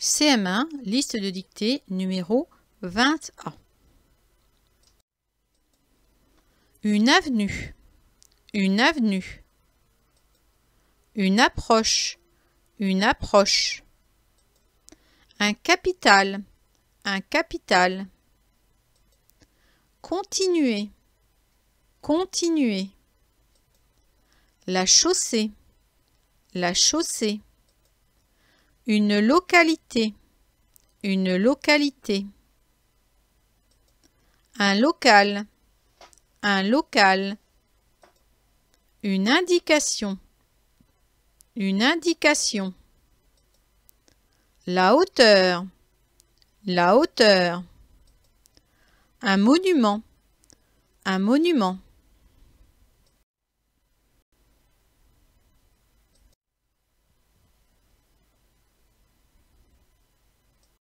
CM1, liste de dictée numéro 20A. Une avenue, une avenue, une approche, une approche, un capital, un capital, continuer, continuer, la chaussée, la chaussée, une localité. Une localité. Un local. Un local. Une indication. Une indication. La hauteur. La hauteur. Un monument. Un monument.